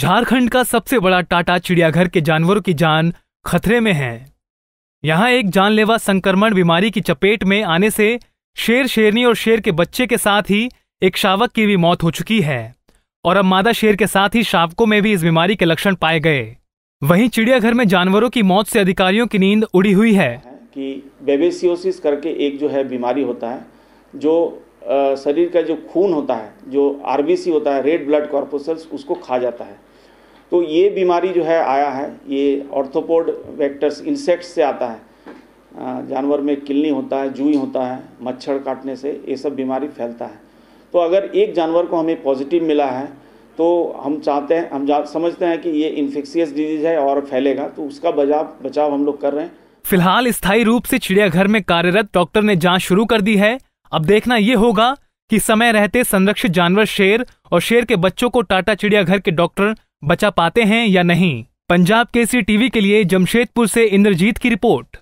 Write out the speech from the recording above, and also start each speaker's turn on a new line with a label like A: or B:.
A: झारखंड का सबसे बड़ा टाटा चिड़ियाघर के जानवरों की जान खतरे में है यहां एक जानलेवा संक्रमण बीमारी की चपेट में आने से शेर शेरनी और शेर के बच्चे के साथ ही एक शावक की भी मौत हो चुकी है और अब मादा शेर के साथ ही शावकों में भी इस बीमारी के लक्षण पाए गए वहीं चिड़ियाघर में जानवरों की मौत से अधिकारियों की नींद उड़ी हुई है
B: कि बेबेसियोसिस करके एक जो है बीमारी होता है जो शरीर का जो खून होता है जो आरबीसी होता है रेड ब्लड कॉर्पोसल्स उसको खा जाता है तो ये बीमारी जो है आया है ये ऑर्थोपोड वेक्टर्स इंसेक्ट्स से आता है जानवर में किलनी होता है जूई होता है मच्छर काटने से ये सब बीमारी फैलता है तो अगर एक जानवर को हमें पॉजिटिव मिला है तो हम चाहते हैं हम समझते हैं कि ये इन्फेक्शियस डिजीज है और फैलेगा तो उसका बचाव बचाव हम लोग कर रहे हैं
A: फिलहाल स्थायी रूप से चिड़ियाघर में कार्यरत डॉक्टर ने जांच शुरू कर दी है अब देखना यह होगा कि समय रहते संरक्षित जानवर शेर और शेर के बच्चों को टाटा चिड़ियाघर के डॉक्टर बचा पाते हैं या नहीं पंजाब केसरी टीवी के लिए जमशेदपुर से इंद्रजीत की रिपोर्ट